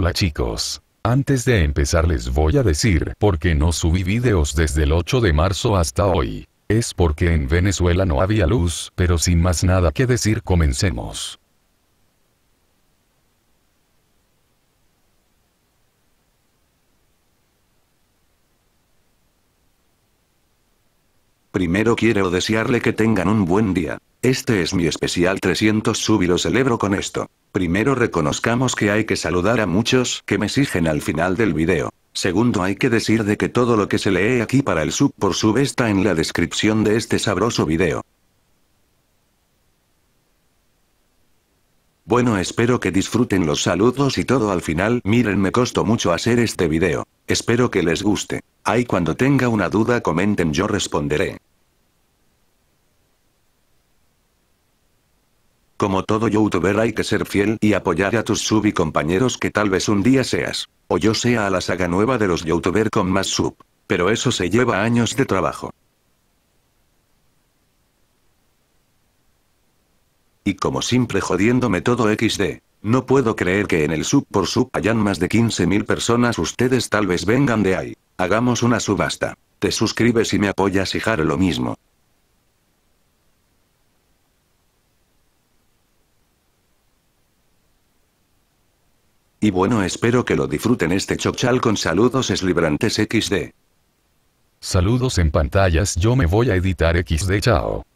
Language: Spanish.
Hola chicos. Antes de empezar les voy a decir por qué no subí videos desde el 8 de marzo hasta hoy. Es porque en Venezuela no había luz, pero sin más nada que decir comencemos. Primero quiero desearle que tengan un buen día. Este es mi especial 300 sub y lo celebro con esto. Primero reconozcamos que hay que saludar a muchos que me exigen al final del video. Segundo hay que decir de que todo lo que se lee aquí para el sub por sub está en la descripción de este sabroso video. Bueno espero que disfruten los saludos y todo al final miren me costó mucho hacer este video. Espero que les guste. Ahí cuando tenga una duda comenten yo responderé. Como todo youtuber hay que ser fiel y apoyar a tus sub y compañeros que tal vez un día seas, o yo sea a la saga nueva de los youtuber con más sub. Pero eso se lleva años de trabajo. Y como siempre jodiéndome todo XD. No puedo creer que en el sub por sub hayan más de 15.000 personas ustedes tal vez vengan de ahí. Hagamos una subasta. Te suscribes y me apoyas y jaro lo mismo. Y bueno espero que lo disfruten este chochal con saludos eslibrantes xd. Saludos en pantallas yo me voy a editar xd chao.